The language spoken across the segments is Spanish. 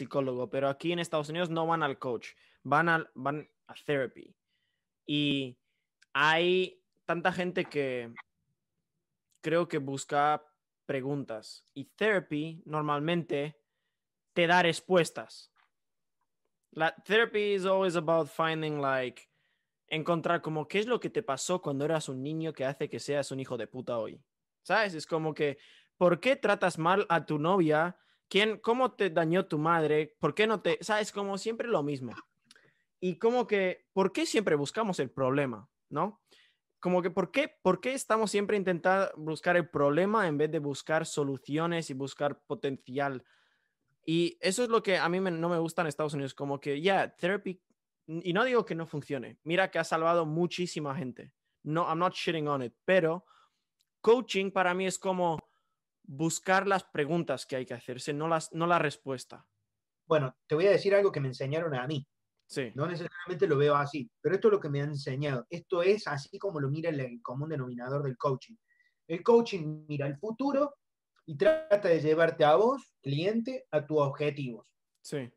psicólogo, pero aquí en Estados Unidos no van al coach, van, al, van a therapy. Y hay tanta gente que creo que busca preguntas y therapy normalmente te da respuestas. La therapy is always about finding like encontrar como qué es lo que te pasó cuando eras un niño que hace que seas un hijo de puta hoy. ¿Sabes? Es como que ¿por qué tratas mal a tu novia ¿Quién, ¿Cómo te dañó tu madre? ¿Por qué no te...? ¿Sabes? Como siempre lo mismo. Y como que, ¿por qué siempre buscamos el problema? ¿No? Como que, ¿por qué, ¿por qué estamos siempre intentando buscar el problema en vez de buscar soluciones y buscar potencial? Y eso es lo que a mí no me gusta en Estados Unidos, como que, ya, yeah, therapy, y no digo que no funcione, mira que ha salvado muchísima gente. No, I'm not shitting on it, pero coaching para mí es como, buscar las preguntas que hay que hacerse, no, las, no la respuesta. Bueno, te voy a decir algo que me enseñaron a mí. Sí. No necesariamente lo veo así, pero esto es lo que me han enseñado. Esto es así como lo mira el común denominador del coaching. El coaching mira el futuro y trata de llevarte a vos, cliente, a tus objetivos. Sí.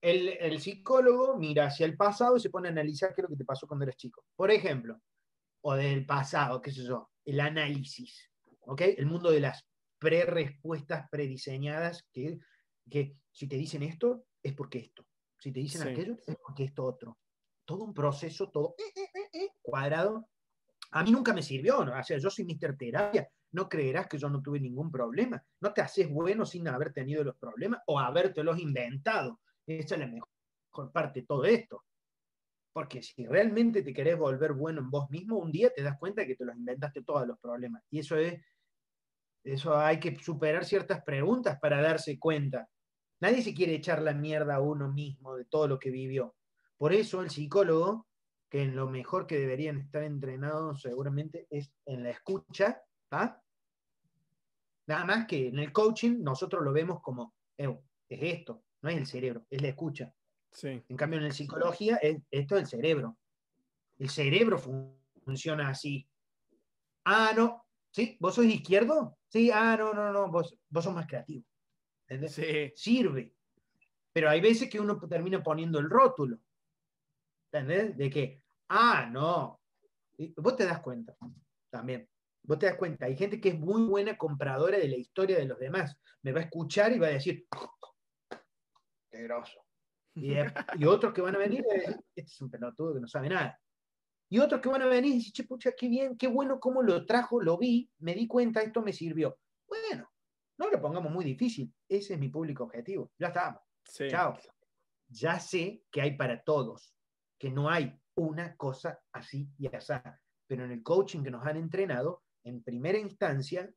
El, el, psicólogo mira hacia el pasado y se pone a analizar qué es lo que te pasó cuando eras chico. Por ejemplo, o del pasado, qué sé yo, el análisis. El mundo de las pre-respuestas prediseñadas que, que si te dicen esto, es porque esto. Si te dicen aquello, es porque esto otro. Todo un proceso, todo eh, eh, eh, cuadrado. A mí nunca me sirvió, ¿no? o sea, yo soy mister terapia, no creerás que yo no tuve ningún problema. No te haces bueno sin haber tenido los problemas o habértelos inventado. Esa es la mejor parte de todo esto. Porque si realmente te querés volver bueno en vos mismo, un día te das cuenta que te los inventaste todos los problemas. Y eso es, eso hay que superar ciertas preguntas para darse cuenta. Nadie se quiere echar la mierda a uno mismo de todo lo que vivió. Por eso el psicólogo, que en lo mejor que deberían estar entrenados seguramente es en la escucha, ¿ah? Nada más que en el coaching nosotros lo vemos como, es esto, no es el cerebro, es la escucha. En cambio, en la psicología, esto es el cerebro. El cerebro funciona así. Ah, no. ¿Sí? ¿Vos sos izquierdo? Sí, ah, no, no, no. Vos, vos sos más creativo. ¿Entendés? Sí. Sirve. Pero hay veces que uno termina poniendo el rótulo. ¿Entendés? De que, ah, no. vos te das cuenta también. Vos te das cuenta, hay gente que es muy buena compradora de la historia de los demás. Me va a escuchar y va a decir, qué y, otros que van a venir, eh, este es un pelotudo que no sabe nada. Y otros que van a venir y dicen, che, pucha, qué bien, qué bueno cómo lo trajo, lo vi, me di cuenta, esto me sirvió. Bueno, no lo pongamos muy difícil. Ese es mi público objetivo. Ya estamos. Chao. Ya sé que hay para todos, que no hay una cosa así y así. Pero en el coaching que nos han entrenado, en primera instancia,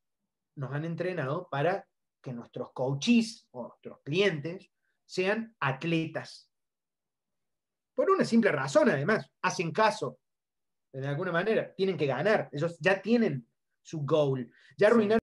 nos han entrenado para que nuestros coaches o nuestros clientes sean atletas. Por una simple razón, además, hacen caso, de alguna manera, tienen que ganar, ellos ya tienen su goal, ya arruinaron.